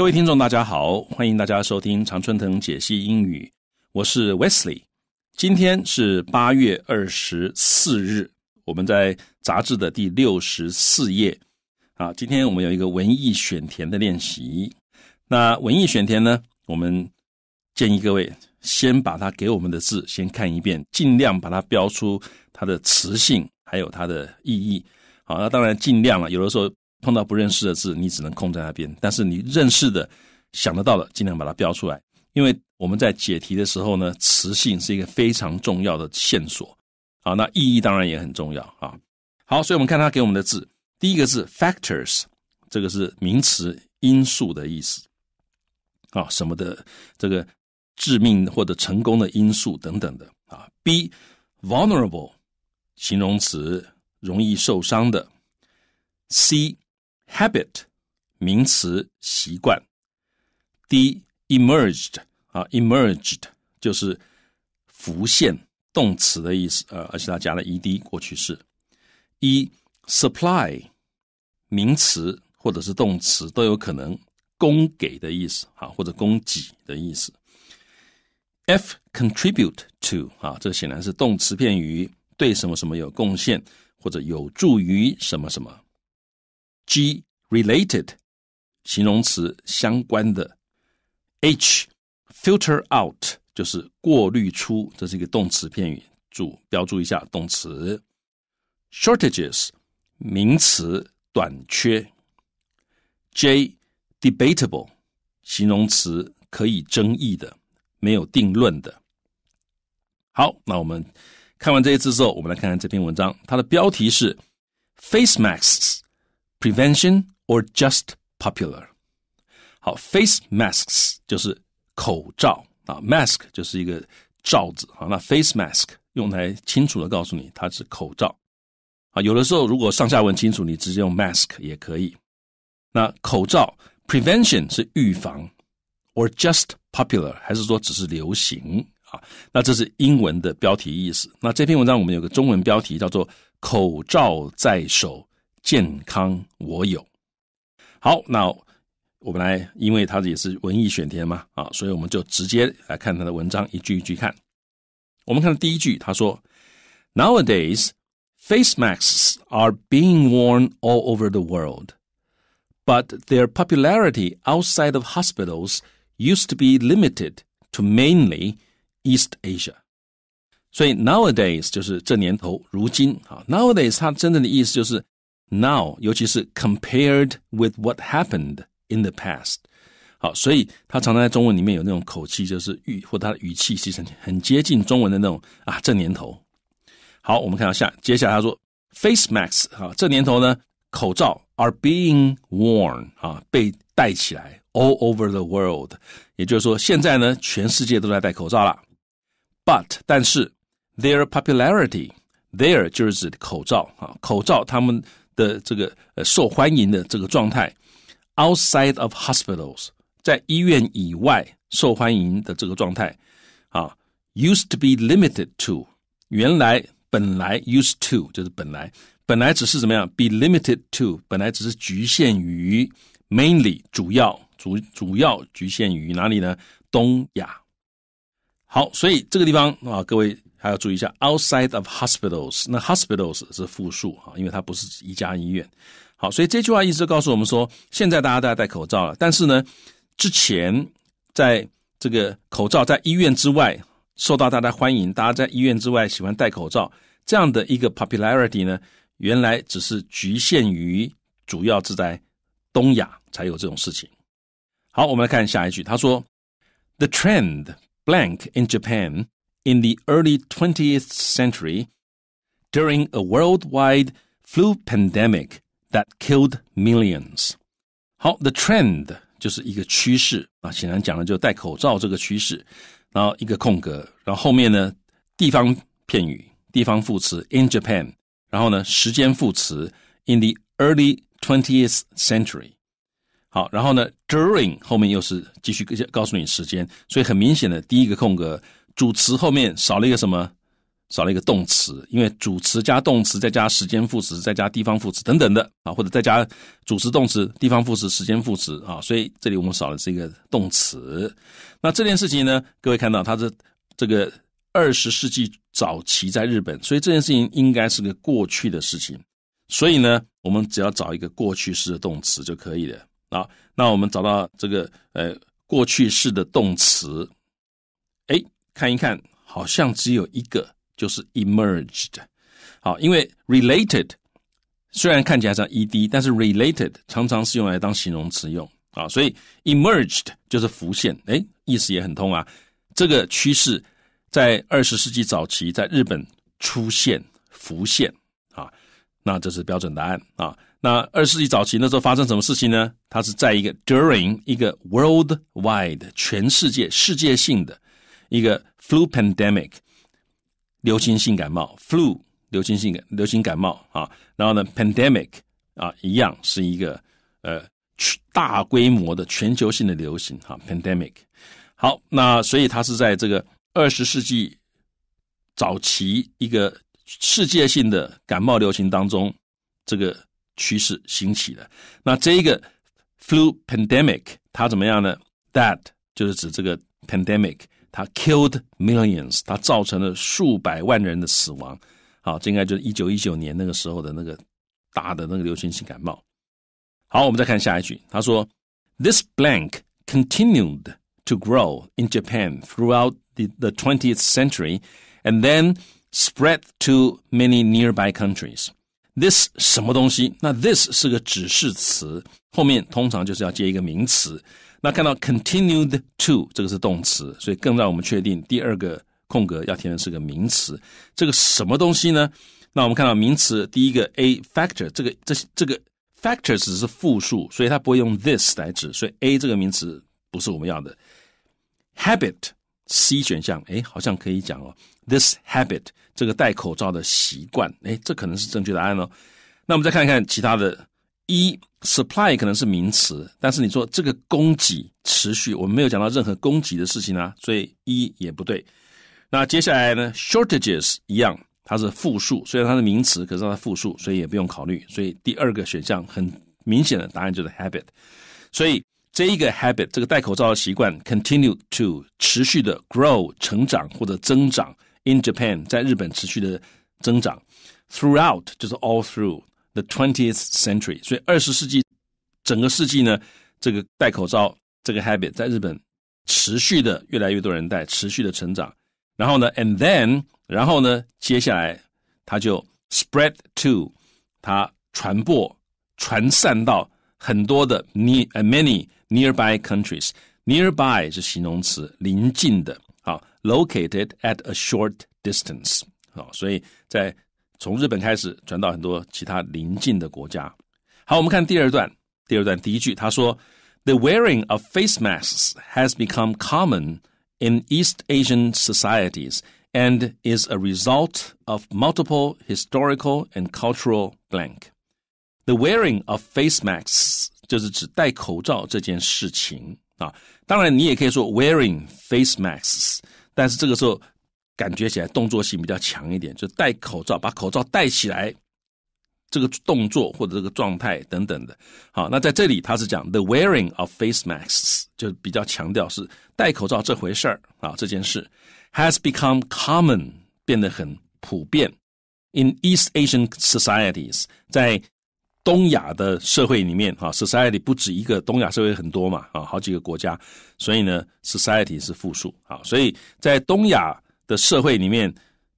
各位听众，大家好，欢迎大家收听常春藤解析英语，我是 Wesley。今天是八月二十四日，我们在杂志的第六十四页。好，今天我们有一个文艺选填的练习。那文艺选填呢？我们建议各位先把它给我们的字先看一遍，尽量把它标出它的词性，还有它的意义。好，那当然尽量了。有的时候。碰到不认识的字，你只能空在那边。但是你认识的、想得到的，尽量把它标出来。因为我们在解题的时候呢，词性是一个非常重要的线索。好，那意义当然也很重要啊。好，所以我们看他给我们的字，第一个字 “factors”，这个是名词，因素的意思。啊，什么的这个致命或者成功的因素等等的啊。B，“vulnerable”，形容词，容易受伤的。C。Habit，名词，习惯。D emerged 啊，emerged 就是浮现，动词的意思。呃，而且它加了 e d 过去式。E supply，名词或者是动词都有可能供给的意思啊，或者供给的意思。F contribute to 啊，这显然是动词片语，对什么什么有贡献，或者有助于什么什么。G Related，形容词相关的。H，filter out 就是过滤出，这是一个动词片语注标注一下动词。Shortages，名词短缺。J，debatable，形容词可以争议的，没有定论的。好，那我们看完这些字之后，我们来看看这篇文章，它的标题是 Face Masks Prevention。or just popular，好，face masks 就是口罩啊，mask 就是一个罩子啊，那 face mask 用来清楚的告诉你它是口罩啊。有的时候如果上下文清楚，你直接用 mask 也可以。那口罩，prevention 是预防，or just popular 还是说只是流行啊？那这是英文的标题意思。那这篇文章我们有个中文标题叫做“口罩在手，健康我有”。好，那我们来，因为它也是文艺选填嘛，啊，所以我们就直接来看他的文章，一句一句看。我们看第一句，他说：“Nowadays, face masks are being worn all over the world, but their popularity outside of hospitals used to be limited to mainly East Asia.” nowadays 就是这年头，如今啊，nowadays 它真正的意思就是 now，尤其是 compared with what happened in the past。好，所以他常常在中文里面有那种口气，就是语或他的语气，其实很接近中文的那种啊，这年头。好，我们看到下，接下来他说，face masks 啊，这年头呢，口罩 are being worn 啊，被戴起来 all over the world。也就是说，现在呢，全世界都在戴口罩了。But 但是 their popularity，their 就是指口罩啊，口罩他们的这个呃受欢迎的这个状态，outside of hospitals 在医院以外受欢迎的这个状态，啊，used to be limited to 原来本来 used to 就是本来本来只是怎么样 be limited to 本来只是局限于 mainly 主要主主要局限于哪里呢？东亚。好，所以这个地方啊，各位。还要注意一下，outside of hospitals。那 hospitals 是复数啊，因为它不是一家医院。好，所以这句话意思告诉我们说，现在大家都在戴口罩了。但是呢，之前在这个口罩在医院之外受到大家欢迎，大家在医院之外喜欢戴口罩这样的一个 popularity 呢，原来只是局限于主要是在东亚才有这种事情。好，我们来看下一句，他说，the trend blank in Japan。in the early 20th century during a worldwide flu pandemic that killed millions。好，the trend 就是一个趋势啊，显然讲的就是戴口罩这个趋势，然后一个空格，然后后面呢地方片语、地方副词 in Japan，然后呢时间副词 in the early 20th century。好，然后呢，during 后面又是继续告诉你时间，所以很明显的，第一个空格主词后面少了一个什么？少了一个动词，因为主词加动词再加时间副词，再加地方副词等等的啊，或者再加主词动词、地方副词、时间副词啊，所以这里我们少了这个动词。那这件事情呢？各位看到它是这个二十世纪早期在日本，所以这件事情应该是个过去的事情。所以呢，我们只要找一个过去式的动词就可以了啊。那我们找到这个呃过去式的动词，哎。看一看，好像只有一个，就是 emerged。好，因为 related 虽然看起来像 ed，但是 related 常常是用来当形容词用啊，所以 emerged 就是浮现，哎，意思也很通啊。这个趋势在二十世纪早期在日本出现浮现啊，那这是标准答案啊。那二十世纪早期那时候发生什么事情呢？它是在一个 during 一个 worldwide 全世界世界性的。一个 flu pandemic，流行性感冒，flu 流行性感流行感冒啊，然后呢，pandemic 啊，一样是一个呃大规模的全球性的流行啊，pandemic。好，那所以它是在这个二十世纪早期一个世界性的感冒流行当中，这个趋势兴起的。那这一个 flu pandemic 它怎么样呢？That 就是指这个 pandemic。它 killed millions，它造成了数百万人的死亡。好，这应该就是一九一九年那个时候的那个大的那个流行性感冒。好，我们再看下一句，他说：“This blank continued to grow in Japan throughout the the twentieth century, and then spread to many nearby countries.” This 什么东西？那 this 是个指示词，后面通常就是要接一个名词。那看到 continued to 这个是动词，所以更让我们确定第二个空格要填的是个名词。这个什么东西呢？那我们看到名词第一个 a factor，这个这这个 factors 是复数，所以它不会用 this 来指，所以 a 这个名词不是我们要的。habit，c 选项哎，好像可以讲哦，this habit 这个戴口罩的习惯，哎，这可能是正确答案哦。那我们再看看其他的。一 supply 可能是名词，但是你说这个供给持续，我们没有讲到任何供给的事情啊，所以一也不对。那接下来呢，shortages 一样，它是复数，虽然它是名词，可是它复数，所以也不用考虑。所以第二个选项很明显的答案就是 habit。所以这一个 habit，这个戴口罩的习惯，continue to 持续的 grow 成长或者增长 in Japan 在日本持续的增长，throughout 就是 all through。the twentieth century。所以二十世纪整个世纪呢，这个戴口罩这个 habit 在日本持续的越来越多人戴，持续的成长。然后呢，and then 然后呢，接下来它就 spread to near many nearby countries。nearby 是形容词，临近的。好，located at a short distance。好，所以在从日本开始传到很多其他邻近的国家。好，我们看第二段，第二段第一句，他说：“The wearing of face masks has become common in East Asian societies and is a result of multiple historical and cultural blank.” The wearing of face masks 就是指戴口罩这件事情啊。当然，你也可以说 wearing face masks，但是这个时候感觉起来动作性比较强一点，就戴口罩，把口罩戴起来，这个动作或者这个状态等等的。好，那在这里他是讲 the wearing of face masks，就比较强调是戴口罩这回事儿啊，这件事 has become common 变得很普遍 in East Asian societies，在东亚的社会里面哈 s o c i e t y 不止一个，东亚社会很多嘛啊，好几个国家，所以呢，society 是复数啊，所以在东亚。的社会里面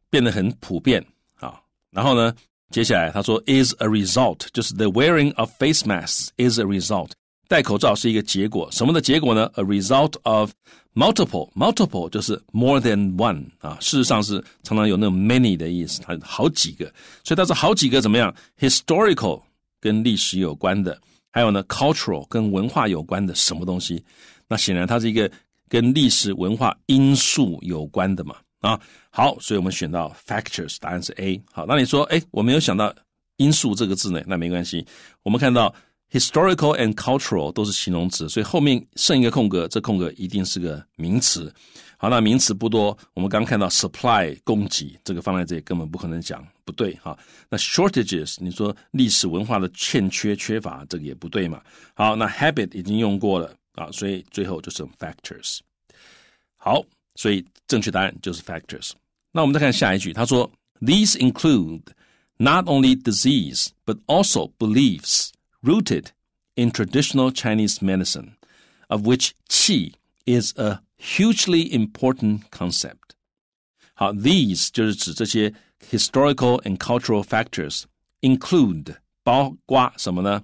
变得很普遍啊。然后呢，接下来他说，is a result，就是 the wearing of face masks is a result。戴口罩是一个结果，什么的结果呢？A result of multiple，multiple 就是 more than one 啊。事实上是常常有那种 many 的意思，它好几个。所以它是好几个怎么样？Historical 跟历史有关的，还有呢，cultural 跟文化有关的什么东西？那显然它是一个跟历史、文化因素有关的嘛。啊，好，所以我们选到 factors，答案是 A。好，那你说，哎，我没有想到“因素”这个字呢，那没关系。我们看到 historical and cultural 都是形容词，所以后面剩一个空格，这空格一定是个名词。好，那名词不多，我们刚看到 supply（ 供给）这个放在这里根本不可能讲不对哈。那 shortages，你说历史文化的欠缺、缺乏，这个也不对嘛。好，那 habit 已经用过了啊，所以最后就是 factors。好。所以正确答案就是 factors。那我们再看下一句，他说：These include not only disease but also beliefs rooted in traditional Chinese medicine, of which qi is a hugely important concept. 好，these 就是指这些 historical and cultural factors include 包括什么呢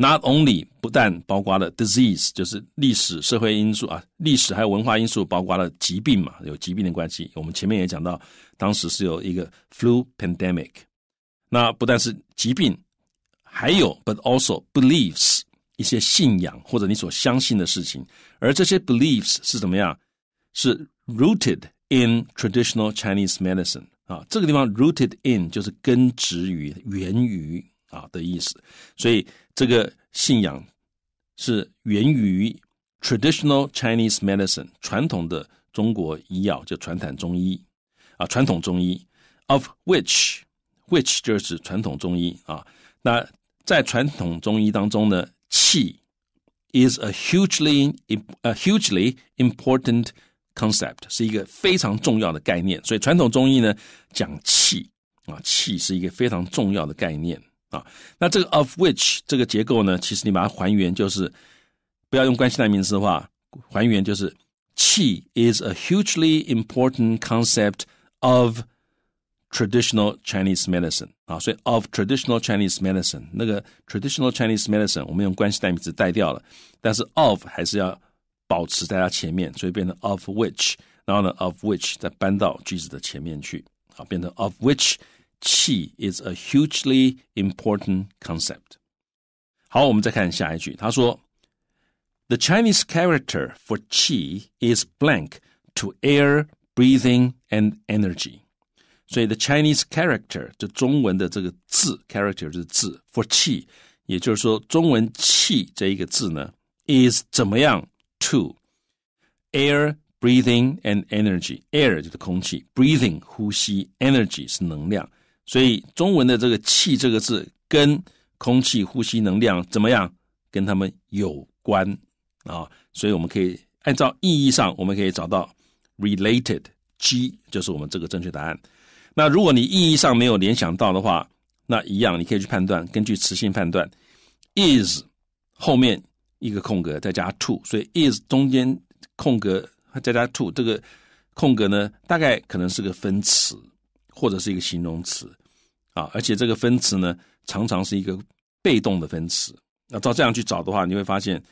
Not only 不但包括了 disease，就是历史社会因素啊，历史还有文化因素，包括了疾病嘛，有疾病的关系。我们前面也讲到，当时是有一个 flu pandemic，那不但是疾病，还有 but also beliefs，一些信仰或者你所相信的事情，而这些 beliefs 是怎么样？是 rooted in traditional Chinese medicine 啊，这个地方 rooted in 就是根植于、源于啊的意思，所以。这个信仰是源于 traditional Chinese medicine 传统的中国医药，就传统中医啊，传统中医 of which which 就是传统中医啊。那在传统中医当中呢，气 is a hugely a hugely important concept 是一个非常重要的概念。所以传统中医呢讲气啊，气是一个非常重要的概念。啊，那这个 of which 这个结构呢，其实你把它还原，就是不要用关系代名词的话，还原就是气 is a hugely important concept of traditional Chinese medicine。啊，所以 of traditional Chinese medicine 那个 traditional Chinese medicine 我们用关系代名词代掉了，但是 of 还是要保持在它前面，所以变成 of which，然后呢 of which 再搬到句子的前面去，好，变成 of which。气 is a hugely important concept。好，我们再看下一句，他说：“The Chinese character for qi is blank to air, breathing, and energy。”所以，the Chinese character 就中文的这个字 character 就是字 for 气，也就是说，中文气这一个字呢，is air breathing and energy air 就是空气，breathing 呼吸，energy 是能量，所以中文的这个“气”这个字，跟空气、呼吸、能量怎么样？跟他们有关啊！所以我们可以按照意义上，我们可以找到 related。G 就是我们这个正确答案。那如果你意义上没有联想到的话，那一样你可以去判断，根据词性判断，is 后面一个空格再加 to，所以 is 中间空格再加 to 这个空格呢，大概可能是个分词。或者是一个形容词，啊，而且这个分词呢，常常是一个被动的分词。那照这样去找的话，你会发现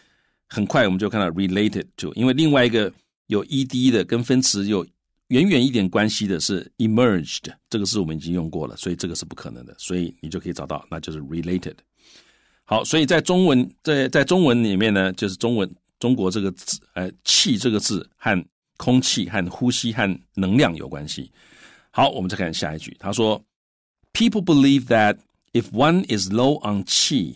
很快我们就看到 related to，因为另外一个有 e d 的跟分词有远远一点关系的是 emerged，这个是我们已经用过了，所以这个是不可能的，所以你就可以找到，那就是 related。好，所以在中文在在中文里面呢，就是中文中国这个字，呃，气这个字和空气、和呼吸、和能量有关系。好，我们再看下一句，他说：“People believe that if one is low on qi,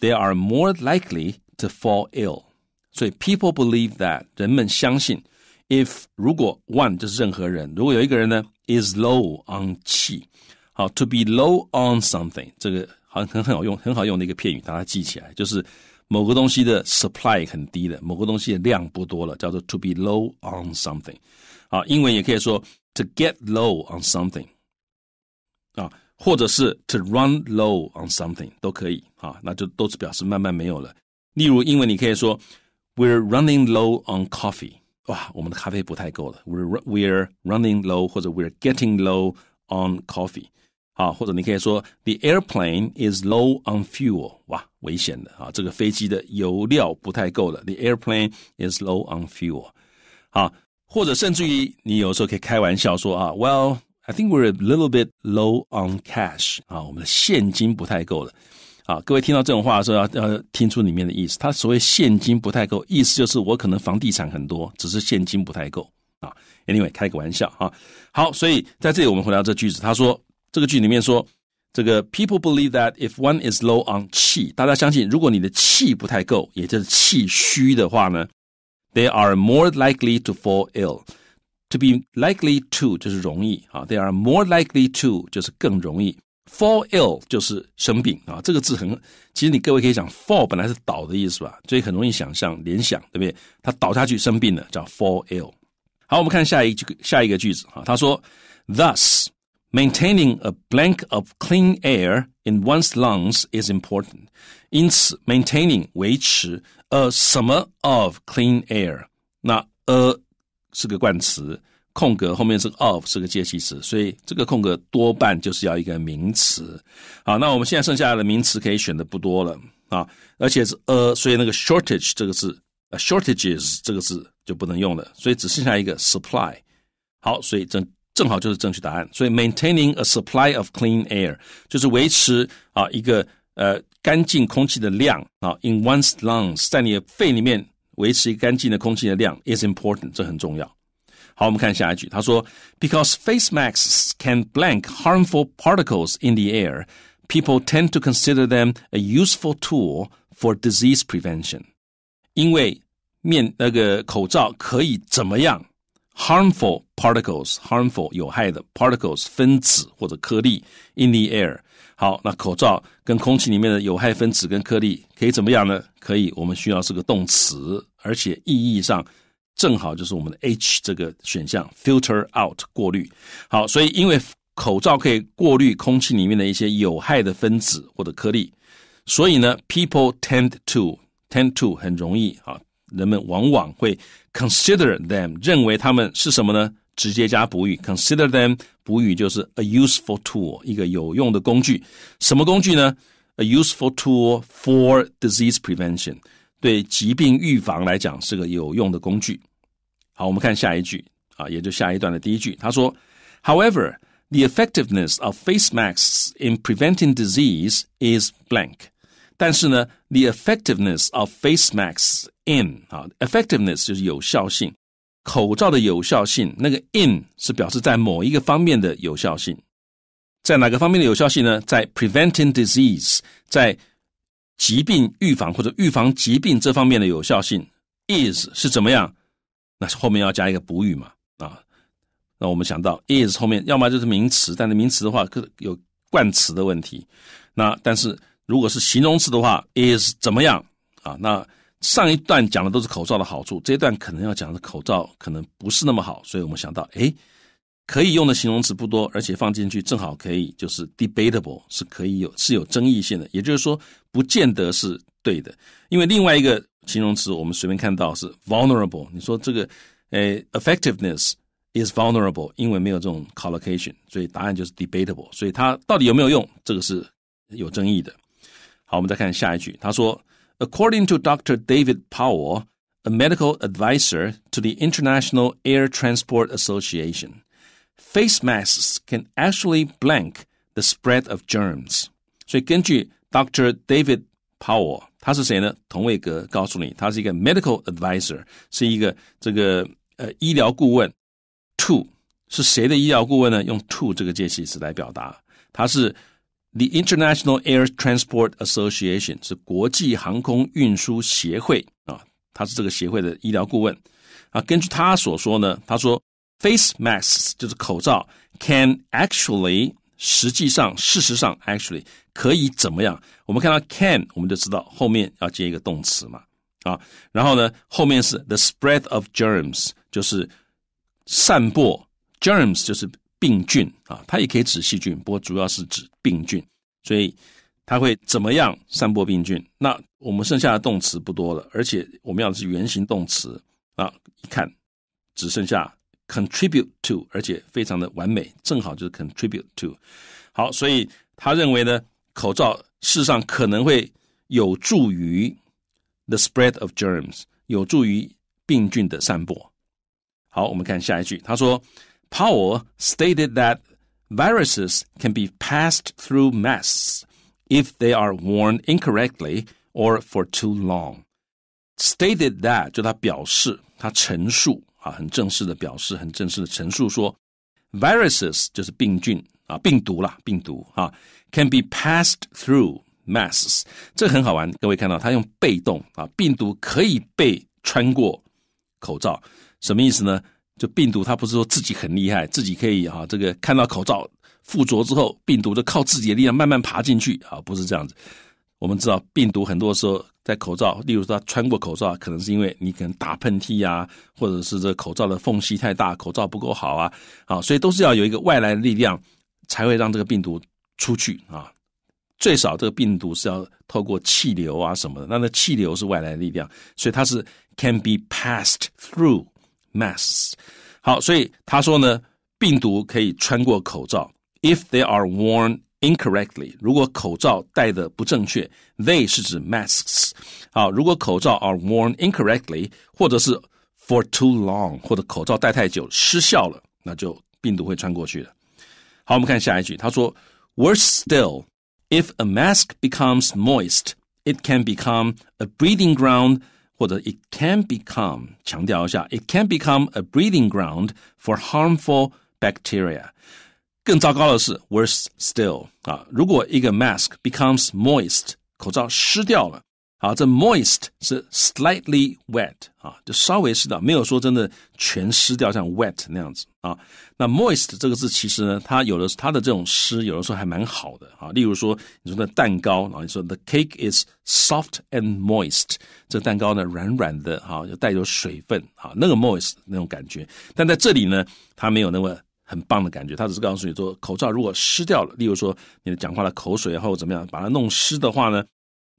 they are more likely to fall ill。”所以，people believe that 人们相信，if 如果 one 就是任何人，如果有一个人呢 low on qi，好，to be low on something supply 很低的，某个东西的量不多了，叫做 to be low on something。好，英文也可以说 to get low on something 啊，或者是 to run low on something 都可以啊，那就都是表示慢慢没有了。例如英文你可以说 We're running low on coffee，哇，我们的咖啡不太够了。We're we're running low 或者 We're getting low on coffee。啊，或者你可以说，the airplane is low on fuel，哇，危险的啊！这个飞机的油料不太够了。The airplane is low on fuel。好，或者甚至于，你有时候可以开玩笑说啊，Well, I think we're a little bit low on cash 啊，我们的现金不太够了。啊。各位听到这种话的时候，要要听出里面的意思。他所谓现金不太够，意思就是我可能房地产很多，只是现金不太够啊。Anyway，开个玩笑哈。好，所以在这里我们回到这句子，他说这个句里面说，这个 People believe that if one is low on 气，大家相信，如果你的气不太够，也就是气虚的话呢。they are more likely to fall ill. To be likely to 就是容易啊，they are more likely to 就是更容易，fall ill 就是生病啊。这个字很，其实你各位可以想，fall 本来是倒的意思吧，所以很容易想象联想，对不对？他倒下去生病了，叫 fall ill。好，我们看下一句，下一个句子啊，他说，Thus maintaining a blank of clean air in one's lungs is important。因此，maintaining 维持呃，什么？Of clean air？那 a 是个冠词，空格后面是 of 是个介词，所以这个空格多半就是要一个名词。好，那我们现在剩下的名词可以选的不多了啊，而且是 a，所以那个 shortage 这个字，shortages 这个字就不能用了，所以只剩下一个 supply。好，所以正正好就是正确答案。所以 maintaining a supply of clean air 就是维持啊一个。呃干净空气的量啊，in one's lungs，在你的肺里面维持干净的空气的量 is important，这很重要。好，我们看下一句，他说，Because face masks can blank harmful particles in the air, people tend to consider them a useful tool for disease prevention。因为面那个口罩可以怎么样？harmful particles harmful 有害的 particles 分子或者颗粒 in the air。好，那口罩跟空气里面的有害分子跟颗粒可以怎么样呢？可以，我们需要是个动词，而且意义上正好就是我们的 H 这个选项 filter out 过滤。好，所以因为口罩可以过滤空气里面的一些有害的分子或者颗粒，所以呢，people tend to tend to 很容易啊，人们往往会 consider them 认为它们是什么呢？直接加补语，consider them 补语就是 a useful tool，一个有用的工具。什么工具呢？a useful tool for disease prevention。对疾病预防来讲，是个有用的工具。好，我们看下一句啊，也就下一段的第一句。他说，However, the effectiveness of face masks in preventing disease is blank。但是呢，the effectiveness of face masks in 啊，effectiveness 就是有效性口罩的有效性，那个 in 是表示在某一个方面的有效性，在哪个方面的有效性呢？在 preventing disease，在疾病预防或者预防疾病这方面的有效性 is 是怎么样？那是后面要加一个补语嘛？啊，那我们想到 is 后面要么就是名词，但是名词的话有冠词的问题。那但是如果是形容词的话，is 怎么样啊？那上一段讲的都是口罩的好处，这一段可能要讲的口罩可能不是那么好，所以我们想到，哎，可以用的形容词不多，而且放进去正好可以就是 debatable，是可以有是有争议性的，也就是说不见得是对的。因为另外一个形容词我们随便看到是 vulnerable，你说这个，哎，effectiveness is vulnerable，因为没有这种 collocation，所以答案就是 debatable。所以它到底有没有用，这个是有争议的。好，我们再看下一句，他说。According to Dr. David Powell, a medical advisor to the International Air Transport Association, face masks can actually blank the spread of germs。所以根据 Dr. David Powell，他是谁呢？童卫格告诉你，他是一个 medical advisor，是一个这个呃医疗顾问。To 是谁的医疗顾问呢？用 to 这个介系词来表达，他是 The International Air Transport Association 是国际航空运输协会啊，他是这个协会的医疗顾问啊。根据他所说呢，他说 face masks 就是口罩，can actually 实际上事实上 actually 可以怎么样？我们看到 can，我们就知道后面要接一个动词嘛啊。然后呢，后面是 the spread of germs，就是散播 germs 就是。病菌啊，它也可以指细菌，不过主要是指病菌，所以它会怎么样散播病菌？那我们剩下的动词不多了，而且我们要的是原型动词啊，一看只剩下 contribute to，而且非常的完美，正好就是 contribute to。好，所以他认为呢，口罩事实上可能会有助于 the spread of germs，有助于病菌的散播。好，我们看下一句，他说。Powell stated that viruses can be passed through masks if they are worn incorrectly or for too long. Stated that 就他表示，他陈述啊，很正式的表示，很正式的陈述说，viruses 就是病菌啊，病毒啦，病毒啊，can be passed through masks。这很好玩，各位看到他用被动啊，病毒可以被穿过口罩，什么意思呢？就病毒，它不是说自己很厉害，自己可以哈，这个看到口罩附着之后，病毒就靠自己的力量慢慢爬进去啊，不是这样子。我们知道，病毒很多时候在口罩，例如说穿过口罩，可能是因为你可能打喷嚏啊，或者是这口罩的缝隙太大，口罩不够好啊，啊，所以都是要有一个外来的力量才会让这个病毒出去啊。最少这个病毒是要透过气流啊什么的，那那气流是外来的力量，所以它是 can be passed through。masks。好，所以他说呢，病毒可以穿过口罩，if they are worn incorrectly。如果口罩戴的不正确，they 是指 masks。好，如果口罩 are worn incorrectly，或者是 for too long，或者口罩戴太久失效了，那就病毒会穿过去的。好，我们看下一句，他说，Worse still。If a mask becomes moist，it can become a breeding ground 或者 it can become can become a breeding ground for harmful bacteria。更糟糕的是，worse still 啊，如果一个 mask becomes moist 好，这 moist 是 slightly wet 啊，就稍微湿的，没有说真的全湿掉像 wet 那样子啊。那 moist 这个字其实呢，它有的它的这种湿，有的时候还蛮好的啊。例如说你说的蛋糕，然后你说 the cake is soft and moist，这蛋糕呢软软的哈，就带有水分啊，那个 moist 那种感觉。但在这里呢，它没有那么很棒的感觉，它只是告诉你说，口罩如果湿掉了，例如说你的讲话的口水或者怎么样，把它弄湿的话呢？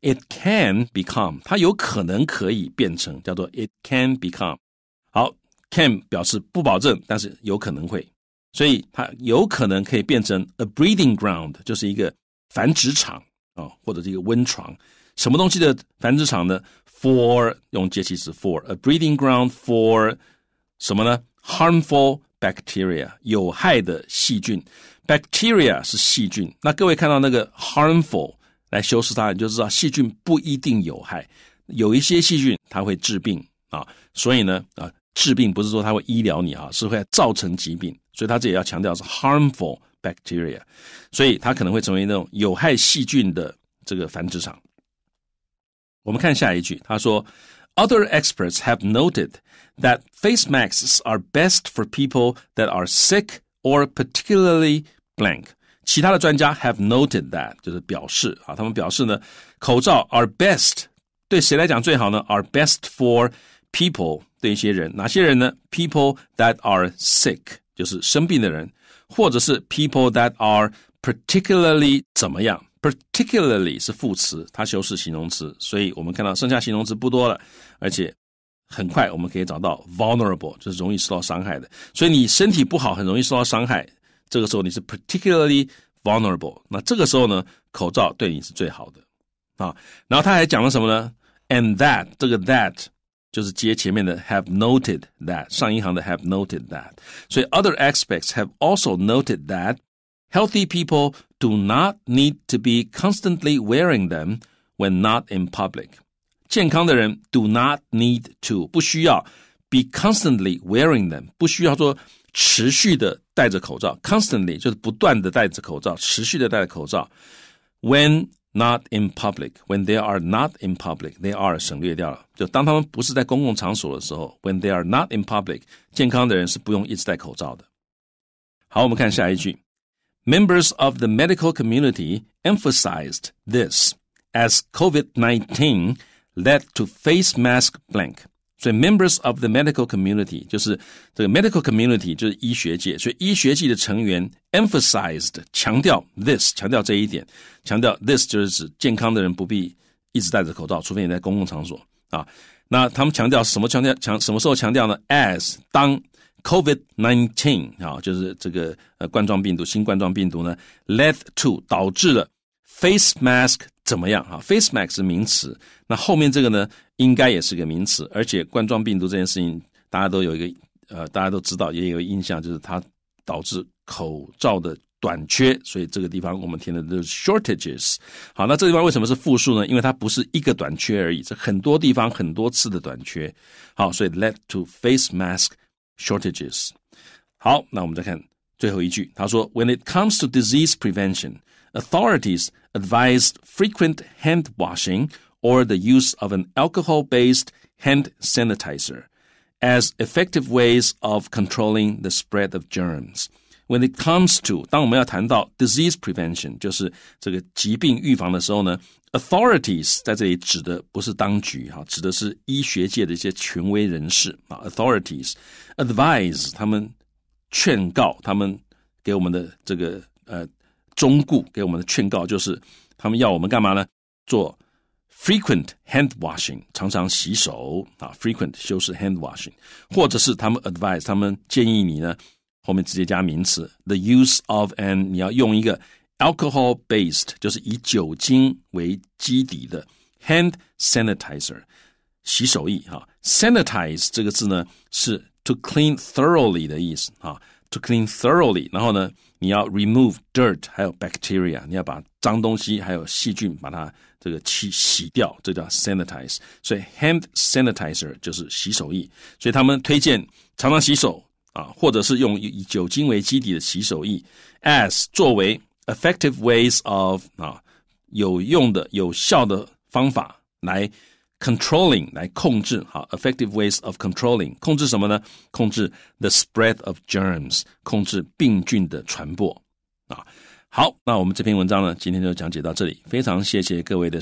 It can become，它有可能可以变成叫做 it can become。好，can 表示不保证，但是有可能会，所以它有可能可以变成 a breeding ground，就是一个繁殖场啊，或者是一个温床。什么东西的繁殖场呢？For 用介词 for，a breeding ground for 什么呢？Harmful bacteria，有害的细菌。Bacteria 是细菌。那各位看到那个 harmful。来修饰它，你就知道细菌不一定有害，有一些细菌它会治病啊，所以呢啊，治病不是说它会医疗你啊，是会造成疾病，所以它这也要强调是 harmful bacteria，所以它可能会成为那种有害细菌的这个繁殖场。我们看下一句，他说，Other experts have noted that face masks are best for people that are sick or particularly blank。其他的专家 have noted that，就是表示啊，他们表示呢，口罩 are best 对谁来讲最好呢？are best for people 对一些人，哪些人呢？people that are sick 就是生病的人，或者是 people that are particularly 怎么样？particularly 是副词，它修饰形容词，所以我们看到剩下形容词不多了，而且很快我们可以找到 vulnerable 就是容易受到伤害的，所以你身体不好很容易受到伤害。这个时候你是 particularly vulnerable。那这个时候呢，口罩对你是最好的啊。然后他还讲了什么呢？And that 这个 that 就是接前面的 have noted that 上一行的 have noted that，所以 other experts have also noted that healthy people do not need to be constantly wearing them when not in public。健康的人 do not need to 不需要 be constantly wearing 不需要说。持续的戴着口罩，constantly 就是不断的戴着口罩，持续的戴着口罩。When not in public, when they are not in public, they are 省略掉了。就当他们不是在公共场所的时候，when they are not in public，健康的人是不用一直戴口罩的。好，我们看下一句。Members of the medical community emphasized this as COVID 19 led to face mask blank. 所以，members of the medical community 就是这个 medical community 就是医学界。所以，医学界的成员 emphasized 强调 this 强调这一点，强调 this 就是指健康的人不必一直戴着口罩，除非你在公共场所啊。那他们强调什么？强调强什么时候强调呢？As 当 COVID nineteen 啊，就是这个呃冠状病毒、新冠状病毒呢，led to 导致了 face mask。怎么样啊？Face mask 是名词，那后面这个呢，应该也是个名词，而且冠状病毒这件事情，大家都有一个呃，大家都知道，也有印象，就是它导致口罩的短缺，所以这个地方我们填的都是 shortages。好，那这个地方为什么是复数呢？因为它不是一个短缺而已，这很多地方很多次的短缺。好，所以 led to face mask shortages。好，那我们再看最后一句，他说，When it comes to disease prevention。authorities advised frequent hand washing or the use of an alcohol based hand sanitizer as effective ways of controlling the spread of germs. When it comes to 当我们要谈到 disease prevention，就是这个疾病预防的时候呢，authorities 在这里指的不是当局哈，指的是医学界的一些权威人士啊，authorities advise 他们劝告他们给我们的这个呃中顾给我们的劝告就是，他们要我们干嘛呢？做 frequent hand washing，常常洗手啊。frequent 修饰 hand washing，或者是他们 advise，他们建议你呢，后面直接加名词 the use of an，你要用一个 alcohol based，就是以酒精为基底的 hand sanitizer 洗手液哈。sanitize 这个字呢是 to clean thoroughly 的意思啊，to clean thoroughly，然后呢？你要 remove dirt，还有 bacteria，你要把脏东西还有细菌把它这个洗洗掉，这叫 sanitize。所以 hand sanitizer 就是洗手液。所以他们推荐常常洗手啊，或者是用以酒精为基底的洗手液，as 作为 effective ways of 啊有用的、有效的方法来。Controlling 来控制好，effective ways of controlling 控制什么呢？控制 the spread of germs，控制病菌的传播。啊，好，那我们这篇文章呢，今天就讲解到这里，非常谢谢各位的。